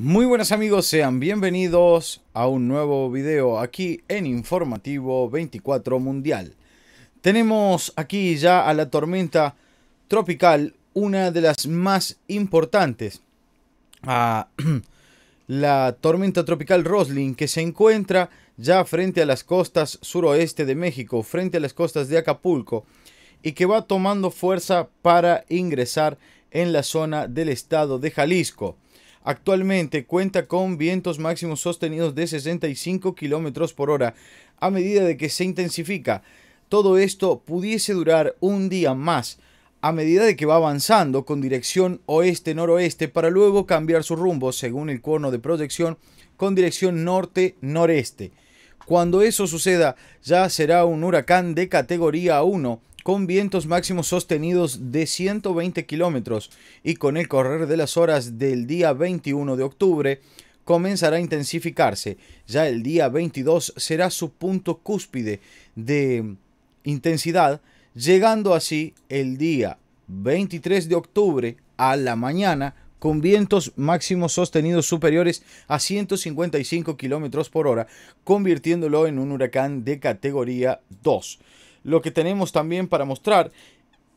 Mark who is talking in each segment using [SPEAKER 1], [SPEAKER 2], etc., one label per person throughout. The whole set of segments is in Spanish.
[SPEAKER 1] Muy buenas amigos, sean bienvenidos a un nuevo video aquí en Informativo 24 Mundial. Tenemos aquí ya a la tormenta tropical, una de las más importantes. la tormenta tropical Roslin que se encuentra ya frente a las costas suroeste de México, frente a las costas de Acapulco y que va tomando fuerza para ingresar en la zona del estado de Jalisco. Actualmente cuenta con vientos máximos sostenidos de 65 km por hora a medida de que se intensifica. Todo esto pudiese durar un día más a medida de que va avanzando con dirección oeste-noroeste para luego cambiar su rumbo según el cuerno de proyección con dirección norte-noreste. Cuando eso suceda ya será un huracán de categoría 1 con vientos máximos sostenidos de 120 kilómetros y con el correr de las horas del día 21 de octubre comenzará a intensificarse. Ya el día 22 será su punto cúspide de intensidad, llegando así el día 23 de octubre a la mañana con vientos máximos sostenidos superiores a 155 kilómetros por hora, convirtiéndolo en un huracán de categoría 2. Lo que tenemos también para mostrar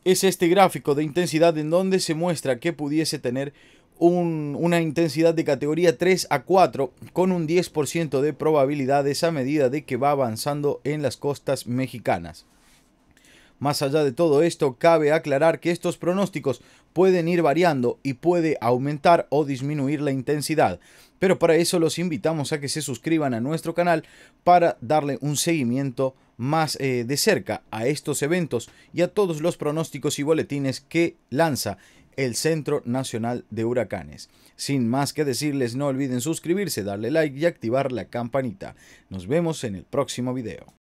[SPEAKER 1] es este gráfico de intensidad en donde se muestra que pudiese tener una intensidad de categoría 3 a 4 con un 10% de probabilidades a medida de que va avanzando en las costas mexicanas. Más allá de todo esto, cabe aclarar que estos pronósticos pueden ir variando y puede aumentar o disminuir la intensidad, pero para eso los invitamos a que se suscriban a nuestro canal para darle un seguimiento más eh, de cerca a estos eventos y a todos los pronósticos y boletines que lanza el Centro Nacional de Huracanes. Sin más que decirles, no olviden suscribirse, darle like y activar la campanita. Nos vemos en el próximo video.